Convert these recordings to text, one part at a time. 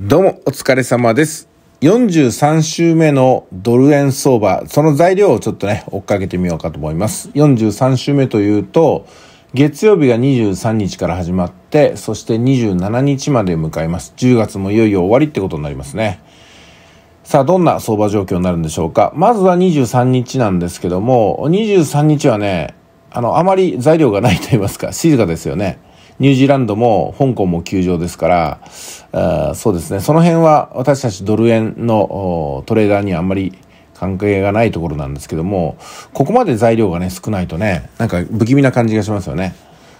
どうもお疲れ様です。43週目のドル円相場、その材料をちょっとね、追っかけてみようかと思います。43週目というと、月曜日が23日から始まって、そして27日まで迎えます。10月もいよいよ終わりってことになりますね。さあ、どんな相場状況になるんでしょうか。まずは23日なんですけども、23日はね、あの、あまり材料がないと言いますか、静かですよね。ニュージーランドも香港も休場ですから、そうですね、その辺は私たちドル円のトレーダーにはあんまり関係がないところなんですけども、ここまで材料がね、少ないとね、なんか不気味な感じがしますよね。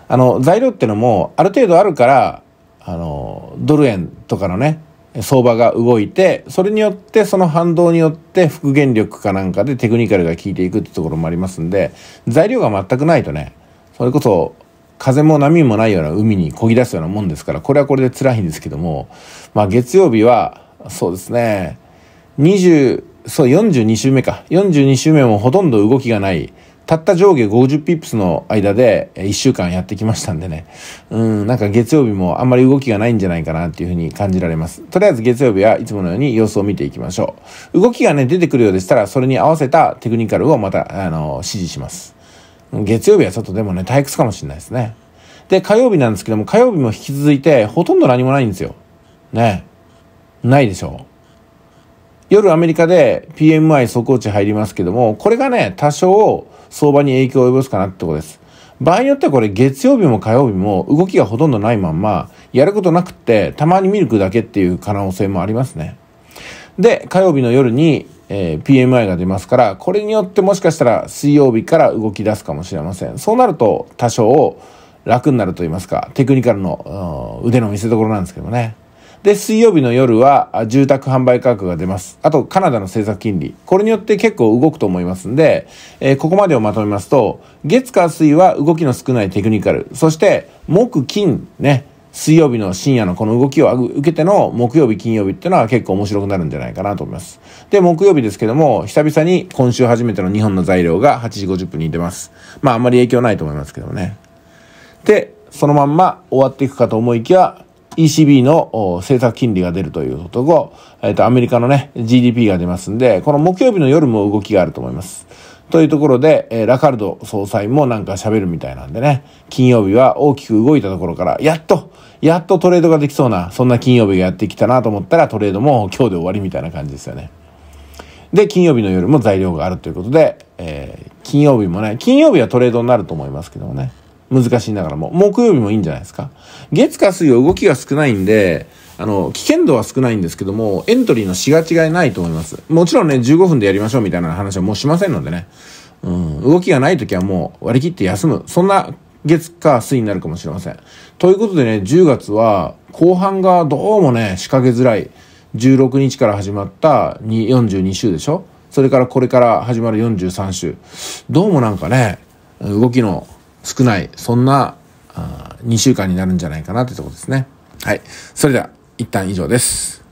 あの、材料ってのも、ある程度あるから、あの、ドル円とかのね、相場が動いて、それによって、その反動によって、復元力かなんかでテクニカルが効いていくってところもありますんで、材料が全くないとね、それこそ、風も波もないような海に漕ぎ出すようなもんですから、これはこれで辛いんですけども、まあ月曜日は、そうですね、20、そう42周目か。42周目もほとんど動きがない。たった上下50ピップスの間で1週間やってきましたんでね。うん、なんか月曜日もあんまり動きがないんじゃないかなっていうふうに感じられます。とりあえず月曜日はいつものように様子を見ていきましょう。動きがね、出てくるようでしたら、それに合わせたテクニカルをまた、あの、指示します。月曜日はちょっとでもね、退屈かもしれないですね。で、火曜日なんですけども、火曜日も引き続いて、ほとんど何もないんですよ。ね。ないでしょう。夜アメリカで PMI 速報値入りますけども、これがね、多少相場に影響を及ぼすかなってことです。場合によってはこれ月曜日も火曜日も動きがほとんどないまんま、やることなくって、たまにミルクだけっていう可能性もありますね。で、火曜日の夜にえー、PMI が出ますから、これによってもしかしたら水曜日から動き出すかもしれません。そうなると多少楽になると言いますか、テクニカルの腕の見せ所なんですけどね。で、水曜日の夜は住宅販売価格が出ます。あと、カナダの政策金利。これによって結構動くと思いますんで、えー、ここまでをまとめますと、月火水は動きの少ないテクニカル。そして、木金ね、水曜日の深夜のこの動きを受けての木曜日、金曜日っていうのは結構面白くなるんじゃないかなと思います。で、木曜日ですけども、久々に今週初めての日本の材料が8時50分に出ます。まああんまり影響ないと思いますけどもね。で、そのまんま終わっていくかと思いきや、ECB の政策金利が出るということを、えっ、ー、と、アメリカのね、GDP が出ますんで、この木曜日の夜も動きがあると思います。というところで、えー、ラカルド総裁もなんか喋るみたいなんでね、金曜日は大きく動いたところから、やっと、やっとトレードができそうな、そんな金曜日がやってきたなと思ったら、トレードも今日で終わりみたいな感じですよね。で、金曜日の夜も材料があるということで、えー、金曜日もね、金曜日はトレードになると思いますけどもね。難しいながらも。木曜日もいいんじゃないですか。月火水は動きが少ないんで、あの、危険度は少ないんですけども、エントリーのしがちがいないと思います。もちろんね、15分でやりましょうみたいな話はもうしませんのでね。うん、動きがない時はもう割り切って休む。そんな月か水になるかもしれません。ということでね、10月は後半がどうもね、仕掛けづらい。16日から始まった42週でしょそれからこれから始まる43週。どうもなんかね、動きの少ない、そんな2週間になるんじゃないかなってとこですね。はい。それでは。一旦以上です。